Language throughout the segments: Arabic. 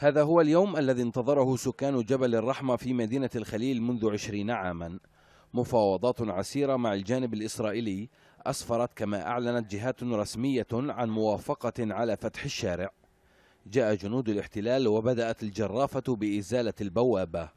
هذا هو اليوم الذي انتظره سكان جبل الرحمة في مدينة الخليل منذ عشرين عاما مفاوضات عسيرة مع الجانب الإسرائيلي أسفرت كما أعلنت جهات رسمية عن موافقة على فتح الشارع جاء جنود الاحتلال وبدأت الجرافة بإزالة البوابة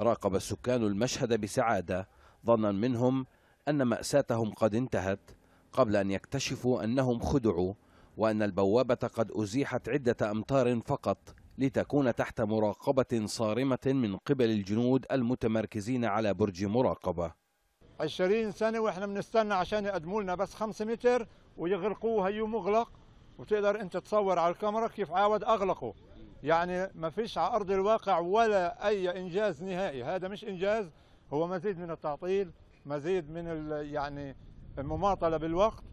راقب السكان المشهد بسعادة ظنا منهم أن مأساتهم قد انتهت قبل أن يكتشفوا أنهم خدعوا وأن البوابة قد أزيحت عدة أمتار فقط لتكون تحت مراقبة صارمة من قبل الجنود المتمركزين على برج مراقبة 20 سنة واحنا بنستنى عشان يقدموا لنا بس 5 متر ويغلقوه هيو مغلق وتقدر انت تصور على الكاميرا كيف عاود اغلقه يعني ما فيش على ارض الواقع ولا اي انجاز نهائي هذا مش انجاز هو مزيد من التعطيل مزيد من يعني المماطله بالوقت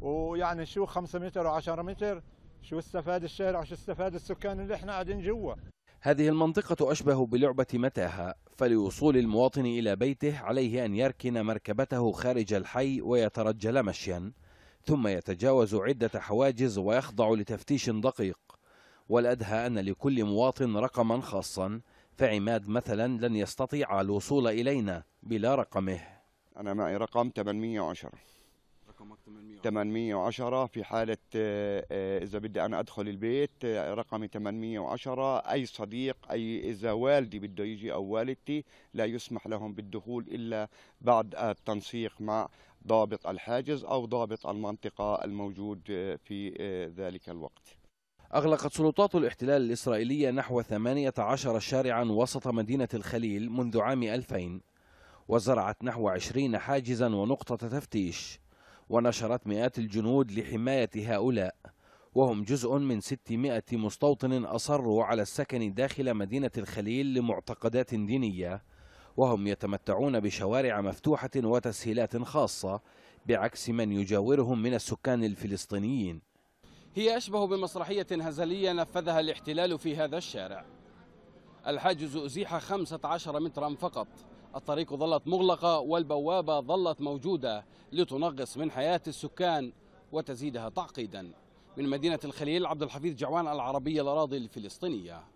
ويعني شو 5 متر و10 متر شو استفاد الشارع شو استفاد السكان اللي احنا قاعدين جوا هذه المنطقة أشبه بلعبة متاهة فلوصول المواطن إلى بيته عليه أن يركن مركبته خارج الحي ويترجل مشيا ثم يتجاوز عدة حواجز ويخضع لتفتيش دقيق والأدهى أن لكل مواطن رقما خاصا فعماد مثلا لن يستطيع الوصول إلينا بلا رقمه أنا معي رقم 810 810 في حالة آه، آه، إذا بدي أنا أدخل البيت آه، رقمي 810 أي صديق أي إذا والدي بده يجي أو والدتي لا يسمح لهم بالدخول إلا بعد التنسيق مع ضابط الحاجز أو ضابط المنطقة الموجود في ذلك الوقت أغلقت سلطات الاحتلال الإسرائيلية نحو 18 شارعا وسط مدينة الخليل منذ عام 2000 وزرعت نحو 20 حاجزا ونقطة تفتيش ونشرت مئات الجنود لحماية هؤلاء وهم جزء من 600 مستوطن أصروا على السكن داخل مدينة الخليل لمعتقدات دينية وهم يتمتعون بشوارع مفتوحة وتسهيلات خاصة بعكس من يجاورهم من السكان الفلسطينيين هي أشبه بمسرحية هزلية نفذها الاحتلال في هذا الشارع الحاجز أزيح 15 مترا فقط الطريق ظلت مغلقة والبوابة ظلت موجودة لتنقص من حياة السكان وتزيدها تعقيدا من مدينة الخليل عبد الحفيظ جعوان العربية الأراضي الفلسطينية